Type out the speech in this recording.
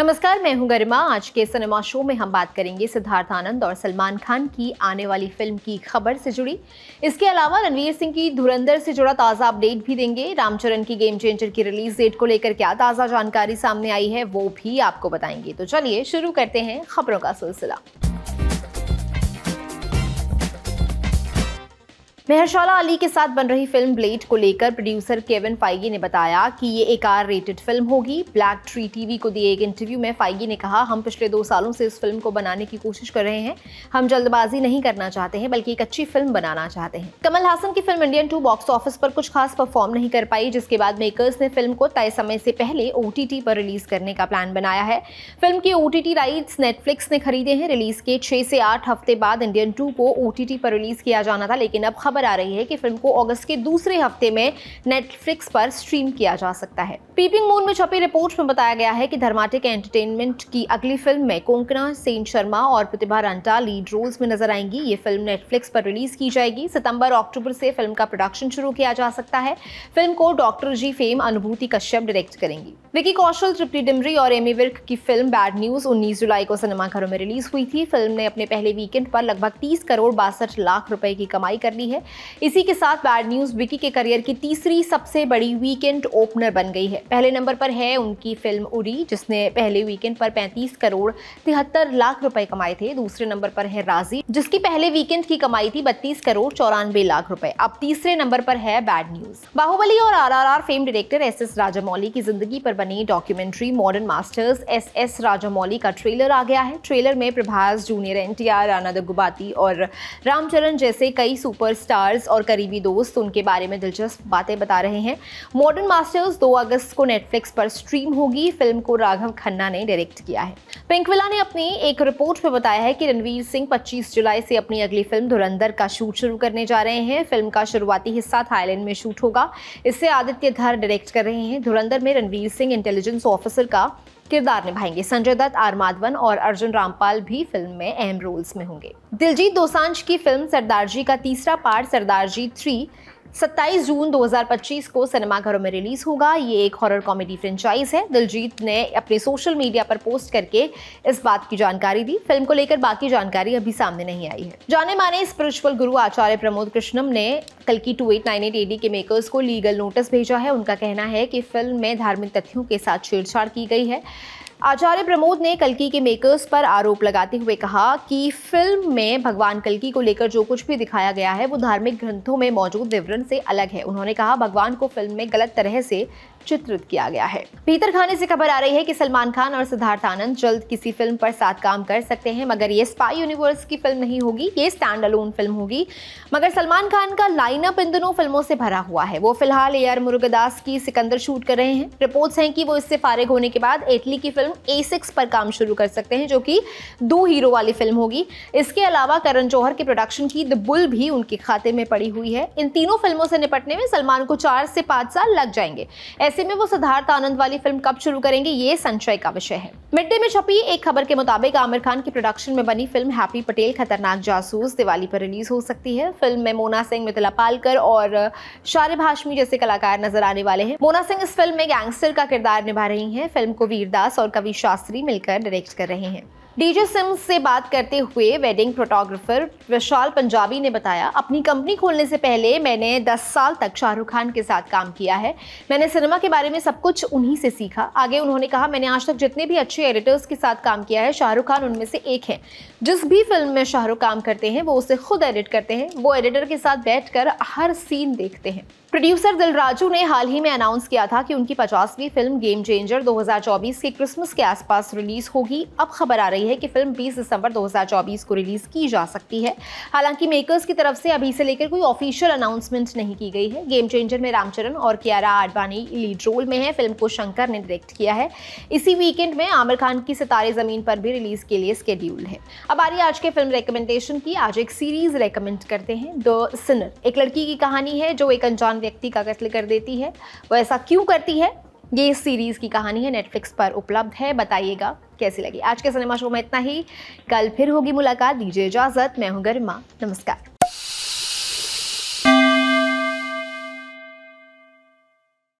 नमस्कार मैं हूं गरिमा आज के सिनेमा शो में हम बात करेंगे सिद्धार्थ आनंद और सलमान खान की आने वाली फिल्म की खबर से जुड़ी इसके अलावा रणवीर सिंह की धुरंधर से जुड़ा ताज़ा अपडेट भी देंगे रामचरण की गेम चेंजर की रिलीज डेट को लेकर क्या ताज़ा जानकारी सामने आई है वो भी आपको बताएंगे तो चलिए शुरू करते हैं खबरों का सिलसिला मेहरशाला अली के साथ बन रही फिल्म ब्लेड को लेकर प्रोड्यूसर केविन फाइगी ने बताया कि ये एक आर रेटेड फिल्म होगी ब्लैक ट्री टीवी को दिए एक इंटरव्यू में फाइगी ने कहा हम पिछले दो सालों से इस फिल्म को बनाने की कोशिश कर रहे हैं हम जल्दबाजी नहीं करना चाहते हैं बल्कि एक अच्छी फिल्म बनाना चाहते हैं कमल हासन की film Indian two box office पर कुछ खास परफॉर्म नहीं कर पाई जिसके बाद मेकर्स ने फिल्म को तय समय से पहले ओ पर रिलीज करने का प्लान बनाया है फिल्म के ओ राइट्स नेटफ्लिक्स ने खरीदे हैं रिलीज के छह से आठ हफ्ते बाद इंडियन टू को ओ पर रिलीज किया जाना था लेकिन अब खबर खबर आ रही है कि फिल्म को अगस्त के दूसरे हफ्ते में नेटफ्लिक्स पर स्ट्रीम किया जा सकता है पीपिंग मून में छपी रिपोर्ट में बताया गया है कि धर्माटिक एंटरटेनमेंट की अगली फिल्म में कोंकणा सेन शर्मा और प्रतिभा रंटा लीड रोल्स में नजर आएंगी ये फिल्म नेटफ्लिक्स पर रिलीज की जाएगी सितंबर अक्टूबर से फिल्म का प्रोडक्शन शुरू किया जा सकता है फिल्म को डॉक्टर जी फेम अनुभूति कश्यप डायरेक्ट करेंगी विकी कौशल तृप्ति डिमरी और एमी विर्क की फिल्म बैड न्यूज उन्नीस जुलाई को सिनेमाघरों में रिलीज हुई थी फिल्म ने अपने पहले वीकेंड पर लगभग तीस करोड़ बासठ लाख रुपए की कमाई कर ली है इसी के साथ बैड न्यूज़ विकी के करियर की तीसरी सबसे बड़ी वीकेंड ओपनर बन गई है पहले नंबर पर है उनकी फिल्म उड़ी जिसने पहले वीकेंड पर 35 करोड़ तिहत्तर लाख रुपए कमाए थे दूसरे नंबर पर है राजी जिसकी पहले वीकेंड की कमाई थी बत्तीस करोड़ चौरानवे लाख रुपए अब तीसरे नंबर पर है बैड न्यूज़ बाहुबली और R fame director S S Rajamouli की जिंदगी पर बनी documentary modern masters S S Rajamouli का ट्रेलर आ गया है ट्रेलर में Prabhas junior N T R Rana और रामचरण जैसे कई सुपर स्टार्स और करीबी दोस्त उनके बारे में दिलचस्प बातें बता रहे हैं मॉडर्न मास्टर्स 2 अगस्त को नेटफ्लिक्स पर स्ट्रीम होगी फिल्म को राघव खन्ना ने डायरेक्ट किया है पिंकविला ने अपनी एक रिपोर्ट में बताया है कि रणवीर सिंह पच्चीस जुलाई से अपनी अगली फिल्म धुरंधर का शूट शुरू करने जा रहे हैं फिल्म का शुरुआती हिस्सा थाईलैंड में शूट होगा इससे आदित्य धर डायरेक्ट कर रहे हैं धुरंधर में रणवीर सिंह इंटेलिजेंस ऑफिसर का किरदार निभाएंगे संजय दत्त आर माधवन और अर्जुन रामपाल भी फिल्म में अहम रोल्स में होंगे दिलजीत दोसांझ की फिल्म सरदार जी का तीसरा पार्ट सरदार जी थ्री 27 जून 2025 को सिनेमाघरों में रिलीज होगा ये एक हॉरर कॉमेडी फ्रेंचाइज है दिलजीत ने अपने सोशल मीडिया पर पोस्ट करके इस बात की जानकारी दी फिल्म को लेकर बाकी जानकारी अभी सामने नहीं आई है जाने माने स्पिरिचुअल गुरु आचार्य प्रमोद कृष्णम ने कल की two eight nine eight AD के मेकर्स को लीगल नोटिस भेजा है उनका कहना है कि फिल्म में धार्मिक तथ्यों के साथ छेड़छाड़ की गई है आचार्य प्रमोद ने कलकी के मेकर्स पर आरोप लगाते हुए कहा कि फिल्म में भगवान कलकी को लेकर जो कुछ भी दिखाया गया है वो धार्मिक ग्रंथों में मौजूद विवरण से अलग है उन्होंने कहा भगवान को फिल्म में गलत तरह से चित्रित किया गया है भीतर खाने से खबर आ रही है कि सलमान खान और सिद्धार्थ आनंद जल्द किसी फिल्म पर साथ काम कर सकते हैं मगर ये स्पाई यूनिवर्स की फिल्म नहीं होगी ये स्टैंड अलोन फिल्म होगी मगर सलमान खान का लाइनअप इन दोनों फिल्मों से भरा हुआ है वो फिलहाल ए आर मुर्गदास की सिकंदर शूट कर रहे हैं रिपोर्ट्स हैं कि वो इससे फारिग होने के बाद एटली की फिल्म फिल्म ए सिक्स पर काम शुरू कर सकते हैं जो कि दो हीरो वाली फिल्म होगी इसके अलावा करण जौहर के प्रोडक्शन की द बुल भी उनके खाते में पड़ी हुई है इन तीनों फिल्मों से निपटने में सलमान को चार से पाँच साल लग जाएंगे ऐसे में वो सिद्धार्थ आनंद वाली फिल्म कब शुरू करेंगे ये संशय का विषय है मिड डे में छपी एक खबर के मुताबिक आमिर खान की प्रोडक्शन में बनी फिल्म हैप्पी पटेल खतरनाक जासूस दिवाली पर रिलीज हो सकती है फिल्म में मोना सिंह मिथिला पालकर और शारिब हाशमी जैसे कलाकार नजर आने वाले हैं मोना सिंह इस फिल्म में गैंगस्टर का किरदार निभा रही हैं फिल्म को वीरदास और कवि शास्त्री मिलकर डायरेक्ट कर रहे हैं डीजे सिम्स से बात करते हुए वेडिंग फोटोग्राफर विशाल पंजाबी ने बताया अपनी कंपनी खोलने से पहले मैंने 10 साल तक शाहरुख खान के साथ काम किया है मैंने सिनेमा के बारे में सब कुछ उन्हीं से सीखा आगे उन्होंने कहा मैंने आज तक जितने भी अच्छे एडिटर्स के साथ काम किया है शाहरुख खान उनमें से एक है जिस भी फिल्म में शाहरुख काम करते हैं वो उसे खुद एडिट करते हैं वो एडिटर के साथ बैठ हर सीन देखते हैं प्रोड्यूसर दिलराजू ने हाल ही में अनाउंस किया था कि उनकी 50वीं फिल्म गेम चेंजर 2024 के क्रिसमस के आसपास रिलीज होगी अब खबर आ रही है कि फिल्म 20 दिसंबर 2024 को रिलीज की जा सकती है हालांकि मेकर्स की तरफ से अभी से लेकर कोई ऑफिशियल अनाउंसमेंट नहीं की गई है गेम चेंजर में रामचरण और कियारा आडवाणी लीड रोल में है फिल्म को शंकर ने डायरेक्ट किया है इसी वीकेंड में आमिर खान की सितारे ज़मीन पर भी रिलीज के लिए स्केड्यूल है अब आ रही आज के फिल्म रिकमेंडेशन की आज एक सीरीज रिकमेंड करते हैं द सिनर एक लड़की की कहानी है जो एक अनजान व्यक्ति का कत्ल कर देती है वो ऐसा क्यों करती है ये इस सीरीज़ की कहानी है नेटफ्लिक्स पर उपलब्ध है बताइएगा कैसी लगी आज के सिनेमा शो में इतना ही कल फिर होगी मुलाकात दीजिए इजाज़त मैं हूँ गरिमा नमस्कार